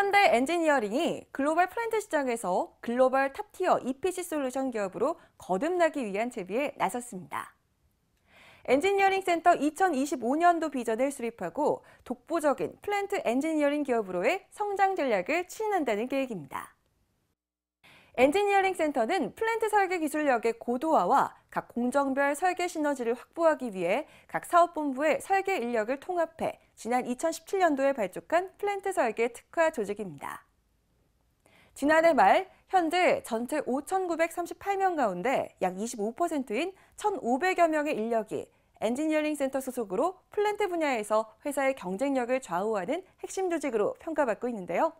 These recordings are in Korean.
현대 엔지니어링이 글로벌 플랜트 시장에서 글로벌 탑티어 EPC 솔루션 기업으로 거듭나기 위한 채비에 나섰습니다. 엔지니어링 센터 2025년도 비전을 수립하고 독보적인 플랜트 엔지니어링 기업으로의 성장 전략을 추진한다는 계획입니다. 엔지니어링 센터는 플랜트 설계 기술력의 고도화와 각 공정별 설계 시너지를 확보하기 위해 각 사업본부의 설계 인력을 통합해 지난 2017년도에 발족한 플랜트 설계 특화 조직입니다. 지난해 말 현재 전체 5,938명 가운데 약 25%인 1,500여 명의 인력이 엔지니어링 센터 소속으로 플랜트 분야에서 회사의 경쟁력을 좌우하는 핵심 조직으로 평가받고 있는데요.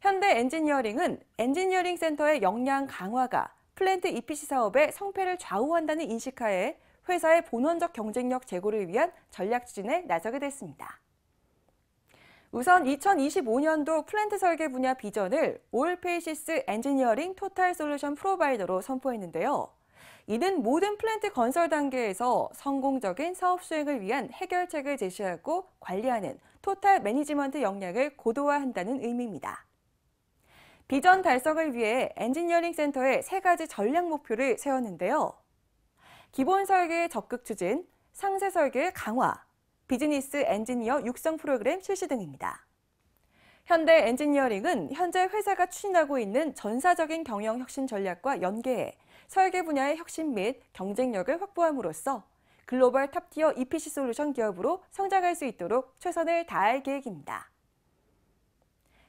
현대 엔지니어링은 엔지니어링 센터의 역량 강화가 플랜트 EPC 사업의 성패를 좌우한다는 인식하에 회사의 본원적 경쟁력 제고를 위한 전략 추진에 나서게 됐습니다. 우선 2025년도 플랜트 설계 분야 비전을 올페이시스 엔지니어링 토탈 솔루션 프로바이더로 선포했는데요. 이는 모든 플랜트 건설 단계에서 성공적인 사업 수행을 위한 해결책을 제시하고 관리하는 토탈 매니지먼트 역량을 고도화한다는 의미입니다. 비전 달성을 위해 엔지니어링 센터에세 가지 전략 목표를 세웠는데요. 기본 설계 적극 추진, 상세 설계 강화, 비즈니스 엔지니어 육성 프로그램 실시 등입니다. 현대 엔지니어링은 현재 회사가 추진하고 있는 전사적인 경영 혁신 전략과 연계해 설계 분야의 혁신 및 경쟁력을 확보함으로써 글로벌 탑티어 EPC 솔루션 기업으로 성장할 수 있도록 최선을 다할 계획입니다.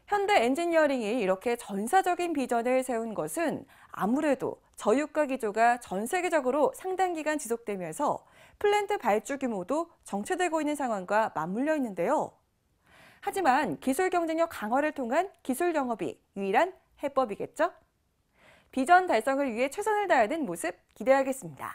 현대 엔지니어링이 이렇게 전사적인 비전을 세운 것은 아무래도 저유가 기조가 전 세계적으로 상당 기간 지속되면서 플랜트 발주 규모도 정체되고 있는 상황과 맞물려 있는데요. 하지만 기술 경쟁력 강화를 통한 기술 영업이 유일한 해법이겠죠? 비전 달성을 위해 최선을 다하는 모습 기대하겠습니다.